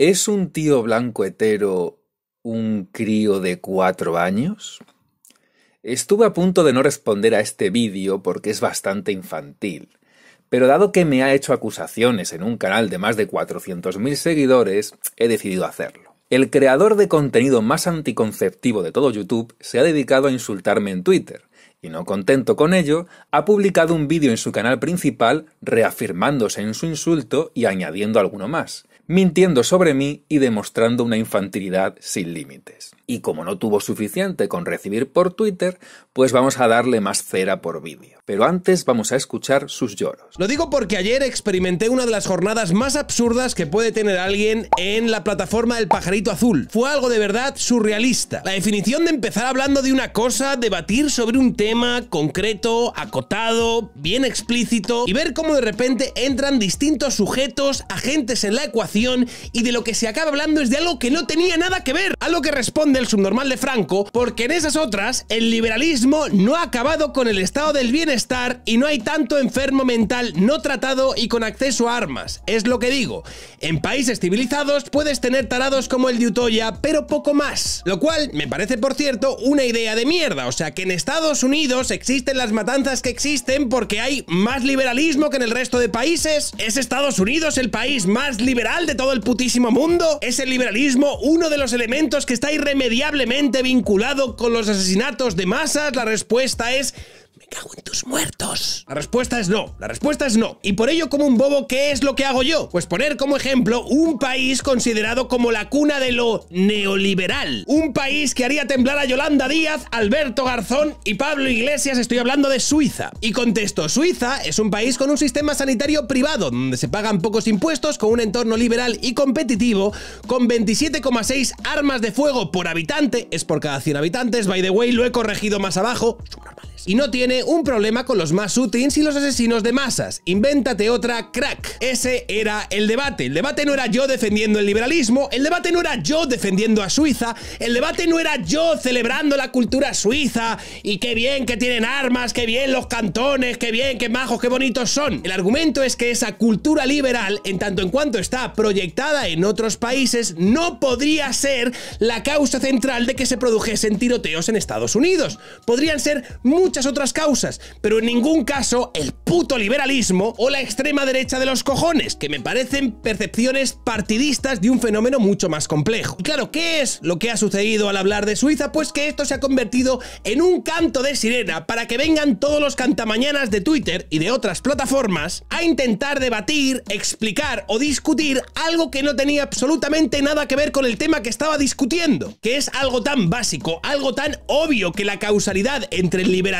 ¿Es un tío blanco hetero un crío de cuatro años? Estuve a punto de no responder a este vídeo porque es bastante infantil, pero dado que me ha hecho acusaciones en un canal de más de 400.000 seguidores, he decidido hacerlo. El creador de contenido más anticonceptivo de todo YouTube se ha dedicado a insultarme en Twitter, y no contento con ello, ha publicado un vídeo en su canal principal reafirmándose en su insulto y añadiendo alguno más mintiendo sobre mí y demostrando una infantilidad sin límites y como no tuvo suficiente con recibir por Twitter, pues vamos a darle más cera por vídeo. Pero antes vamos a escuchar sus lloros. Lo digo porque ayer experimenté una de las jornadas más absurdas que puede tener alguien en la plataforma del pajarito azul. Fue algo de verdad surrealista. La definición de empezar hablando de una cosa, debatir sobre un tema concreto, acotado, bien explícito, y ver cómo de repente entran distintos sujetos, agentes en la ecuación, y de lo que se acaba hablando es de algo que no tenía nada que ver, a lo que responde el subnormal de Franco, porque en esas otras el liberalismo no ha acabado con el estado del bienestar y no hay tanto enfermo mental no tratado y con acceso a armas. Es lo que digo, en países civilizados puedes tener tarados como el de Utoya, pero poco más. Lo cual me parece, por cierto, una idea de mierda, o sea que en Estados Unidos existen las matanzas que existen porque hay más liberalismo que en el resto de países. ¿Es Estados Unidos el país más liberal de todo el putísimo mundo? ¿Es el liberalismo uno de los elementos que está irremediable irremediablemente vinculado con los asesinatos de masas? La respuesta es hago en tus muertos. La respuesta es no, la respuesta es no. Y por ello, como un bobo, ¿qué es lo que hago yo? Pues poner como ejemplo un país considerado como la cuna de lo neoliberal. Un país que haría temblar a Yolanda Díaz, Alberto Garzón y Pablo Iglesias, estoy hablando de Suiza. Y contesto, Suiza es un país con un sistema sanitario privado, donde se pagan pocos impuestos, con un entorno liberal y competitivo, con 27,6 armas de fuego por habitante, es por cada 100 habitantes, by the way, lo he corregido más abajo, y no tiene un problema con los más y los asesinos de masas. Invéntate otra crack. Ese era el debate. El debate no era yo defendiendo el liberalismo, el debate no era yo defendiendo a Suiza, el debate no era yo celebrando la cultura suiza y qué bien que tienen armas, qué bien los cantones, qué bien, qué majos, qué bonitos son. El argumento es que esa cultura liberal, en tanto en cuanto está proyectada en otros países, no podría ser la causa central de que se produjesen tiroteos en Estados Unidos. Podrían ser muchas otras causas, pero en ningún caso el puto liberalismo o la extrema derecha de los cojones, que me parecen percepciones partidistas de un fenómeno mucho más complejo. Y claro, ¿qué es lo que ha sucedido al hablar de Suiza? Pues que esto se ha convertido en un canto de sirena para que vengan todos los cantamañanas de Twitter y de otras plataformas a intentar debatir, explicar o discutir algo que no tenía absolutamente nada que ver con el tema que estaba discutiendo, que es algo tan básico, algo tan obvio que la causalidad entre el liberalismo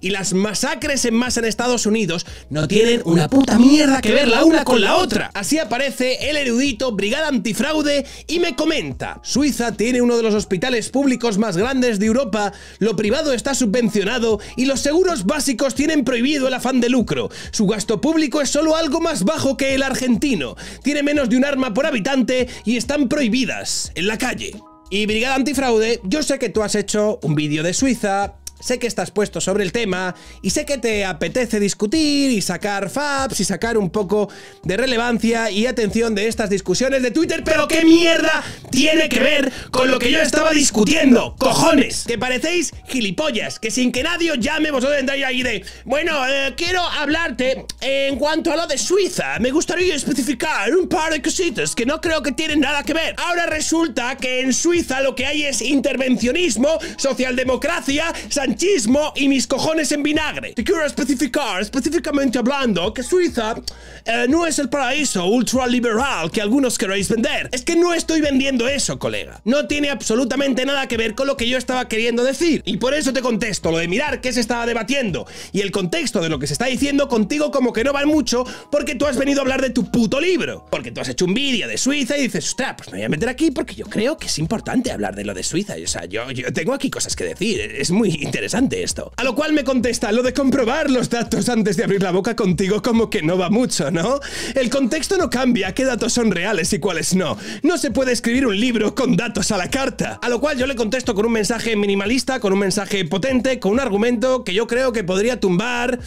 y las masacres en masa en Estados Unidos no tienen una puta mierda que ver la una con la otra. Así aparece el erudito Brigada Antifraude y me comenta, Suiza tiene uno de los hospitales públicos más grandes de Europa, lo privado está subvencionado y los seguros básicos tienen prohibido el afán de lucro. Su gasto público es solo algo más bajo que el argentino. Tiene menos de un arma por habitante y están prohibidas en la calle. Y Brigada Antifraude, yo sé que tú has hecho un vídeo de Suiza, sé que estás puesto sobre el tema y sé que te apetece discutir y sacar faps y sacar un poco de relevancia y atención de estas discusiones de Twitter, pero ¿qué mierda tiene que ver con lo que yo estaba discutiendo? ¡Cojones! Que parecéis gilipollas, que sin que nadie os llame vosotros entráis ahí de bueno, eh, quiero hablarte en cuanto a lo de Suiza, me gustaría especificar un par de cositas que no creo que tienen nada que ver. Ahora resulta que en Suiza lo que hay es intervencionismo, socialdemocracia, San chismo y mis cojones en vinagre. Te quiero especificar, específicamente hablando, que Suiza eh, no es el paraíso ultra-liberal que algunos queréis vender. Es que no estoy vendiendo eso, colega. No tiene absolutamente nada que ver con lo que yo estaba queriendo decir. Y por eso te contesto lo de mirar qué se estaba debatiendo y el contexto de lo que se está diciendo contigo como que no vale mucho porque tú has venido a hablar de tu puto libro. Porque tú has hecho un vídeo de Suiza y dices, ostras, pues me voy a meter aquí porque yo creo que es importante hablar de lo de Suiza. O sea, yo, yo tengo aquí cosas que decir. Es muy interesante esto. A lo cual me contesta, lo de comprobar los datos antes de abrir la boca contigo como que no va mucho, ¿no? El contexto no cambia, qué datos son reales y cuáles no. No se puede escribir un libro con datos a la carta. A lo cual yo le contesto con un mensaje minimalista, con un mensaje potente, con un argumento que yo creo que podría tumbar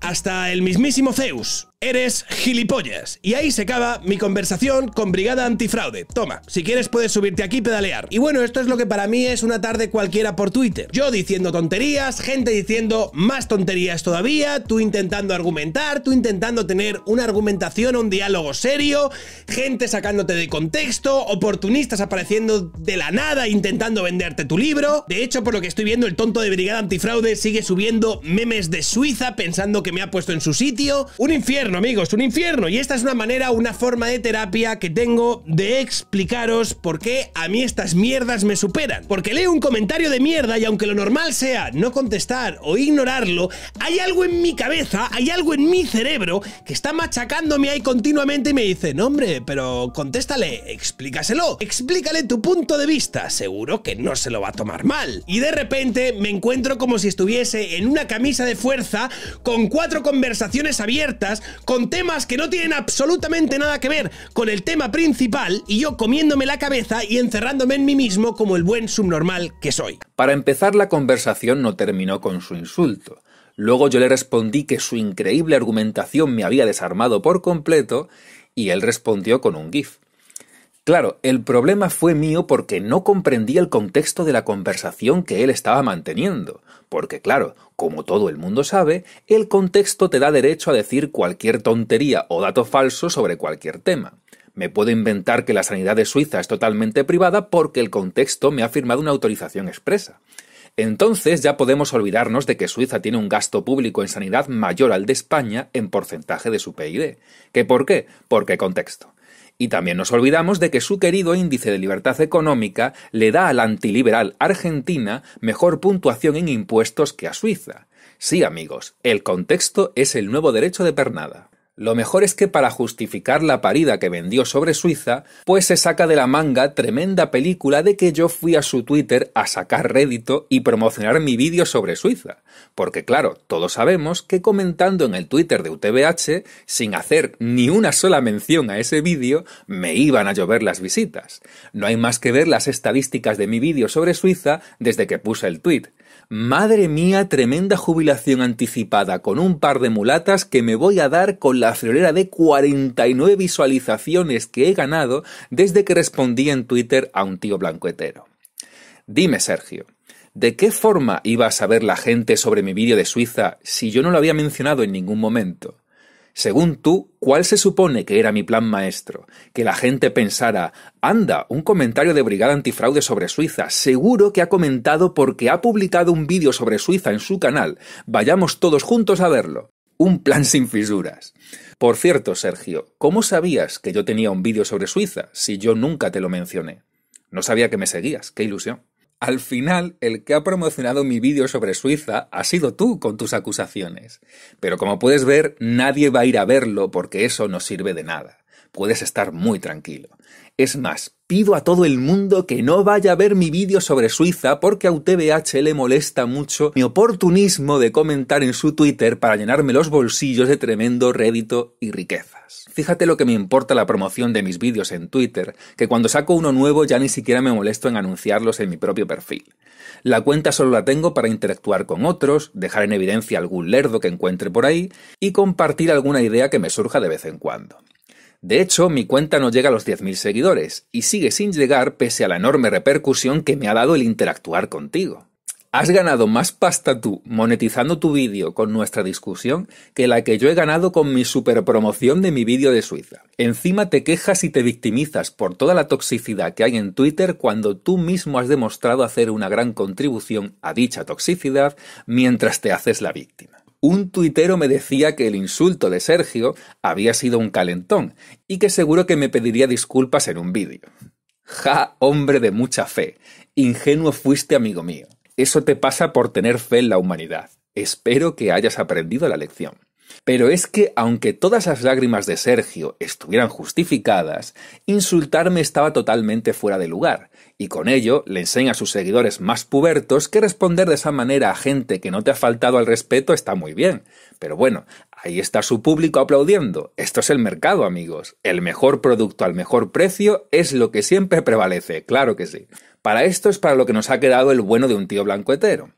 hasta el mismísimo Zeus. Eres gilipollas. Y ahí se acaba mi conversación con Brigada Antifraude. Toma, si quieres puedes subirte aquí y pedalear. Y bueno, esto es lo que para mí es una tarde cualquiera por Twitter. Yo diciendo tonterías, gente diciendo más tonterías todavía, tú intentando argumentar, tú intentando tener una argumentación, un diálogo serio, gente sacándote de contexto, oportunistas apareciendo de la nada intentando venderte tu libro. De hecho, por lo que estoy viendo, el tonto de Brigada Antifraude sigue subiendo memes de Suiza pensando que me ha puesto en su sitio. Un infierno amigos, amigos, un infierno. Y esta es una manera, una forma de terapia que tengo de explicaros por qué a mí estas mierdas me superan. Porque leo un comentario de mierda y aunque lo normal sea no contestar o ignorarlo, hay algo en mi cabeza, hay algo en mi cerebro que está machacándome ahí continuamente y me dice, no hombre, pero contéstale, explícaselo, explícale tu punto de vista, seguro que no se lo va a tomar mal. Y de repente me encuentro como si estuviese en una camisa de fuerza con cuatro conversaciones abiertas, con temas que no tienen absolutamente nada que ver con el tema principal y yo comiéndome la cabeza y encerrándome en mí mismo como el buen subnormal que soy. Para empezar, la conversación no terminó con su insulto. Luego yo le respondí que su increíble argumentación me había desarmado por completo y él respondió con un GIF. Claro, el problema fue mío porque no comprendí el contexto de la conversación que él estaba manteniendo, porque claro, como todo el mundo sabe, el contexto te da derecho a decir cualquier tontería o dato falso sobre cualquier tema. Me puedo inventar que la sanidad de Suiza es totalmente privada porque el contexto me ha firmado una autorización expresa. Entonces ya podemos olvidarnos de que Suiza tiene un gasto público en sanidad mayor al de España en porcentaje de su PIB. ¿Qué por qué? Porque contexto. Y también nos olvidamos de que su querido índice de libertad económica le da a la antiliberal Argentina mejor puntuación en impuestos que a Suiza. Sí, amigos, el contexto es el nuevo derecho de pernada. Lo mejor es que para justificar la parida que vendió sobre Suiza, pues se saca de la manga tremenda película de que yo fui a su Twitter a sacar rédito y promocionar mi vídeo sobre Suiza. Porque claro, todos sabemos que comentando en el Twitter de UTBH, sin hacer ni una sola mención a ese vídeo, me iban a llover las visitas. No hay más que ver las estadísticas de mi vídeo sobre Suiza desde que puse el tweet. Madre mía, tremenda jubilación anticipada con un par de mulatas que me voy a dar con la friolera de 49 visualizaciones que he ganado desde que respondí en Twitter a un tío hetero. Dime, Sergio, ¿de qué forma iba a saber la gente sobre mi vídeo de Suiza si yo no lo había mencionado en ningún momento? Según tú, ¿cuál se supone que era mi plan maestro? Que la gente pensara, anda, un comentario de Brigada Antifraude sobre Suiza, seguro que ha comentado porque ha publicado un vídeo sobre Suiza en su canal, vayamos todos juntos a verlo. Un plan sin fisuras. Por cierto, Sergio, ¿cómo sabías que yo tenía un vídeo sobre Suiza si yo nunca te lo mencioné? No sabía que me seguías, qué ilusión. Al final, el que ha promocionado mi vídeo sobre Suiza ha sido tú con tus acusaciones. Pero como puedes ver, nadie va a ir a verlo porque eso no sirve de nada puedes estar muy tranquilo. Es más, pido a todo el mundo que no vaya a ver mi vídeo sobre Suiza porque a UTBH le molesta mucho mi oportunismo de comentar en su Twitter para llenarme los bolsillos de tremendo rédito y riquezas. Fíjate lo que me importa la promoción de mis vídeos en Twitter, que cuando saco uno nuevo ya ni siquiera me molesto en anunciarlos en mi propio perfil. La cuenta solo la tengo para interactuar con otros, dejar en evidencia algún lerdo que encuentre por ahí y compartir alguna idea que me surja de vez en cuando. De hecho, mi cuenta no llega a los 10.000 seguidores y sigue sin llegar pese a la enorme repercusión que me ha dado el interactuar contigo. Has ganado más pasta tú monetizando tu vídeo con nuestra discusión que la que yo he ganado con mi superpromoción de mi vídeo de Suiza. Encima te quejas y te victimizas por toda la toxicidad que hay en Twitter cuando tú mismo has demostrado hacer una gran contribución a dicha toxicidad mientras te haces la víctima un tuitero me decía que el insulto de Sergio había sido un calentón y que seguro que me pediría disculpas en un vídeo. Ja, hombre de mucha fe, ingenuo fuiste amigo mío. Eso te pasa por tener fe en la humanidad. Espero que hayas aprendido la lección. Pero es que, aunque todas las lágrimas de Sergio estuvieran justificadas, insultarme estaba totalmente fuera de lugar, y con ello le enseña a sus seguidores más pubertos que responder de esa manera a gente que no te ha faltado al respeto está muy bien. Pero bueno, ahí está su público aplaudiendo. Esto es el mercado, amigos. El mejor producto al mejor precio es lo que siempre prevalece, claro que sí. Para esto es para lo que nos ha quedado el bueno de un tío blanco hetero.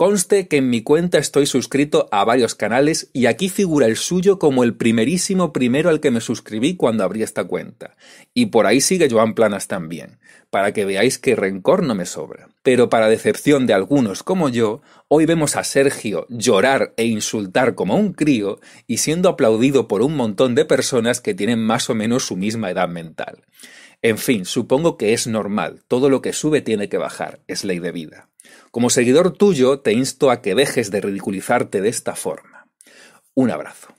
Conste que en mi cuenta estoy suscrito a varios canales y aquí figura el suyo como el primerísimo primero al que me suscribí cuando abrí esta cuenta. Y por ahí sigue Joan Planas también, para que veáis que rencor no me sobra. Pero para decepción de algunos como yo, hoy vemos a Sergio llorar e insultar como un crío y siendo aplaudido por un montón de personas que tienen más o menos su misma edad mental. En fin, supongo que es normal, todo lo que sube tiene que bajar, es ley de vida. Como seguidor tuyo, te insto a que dejes de ridiculizarte de esta forma. Un abrazo.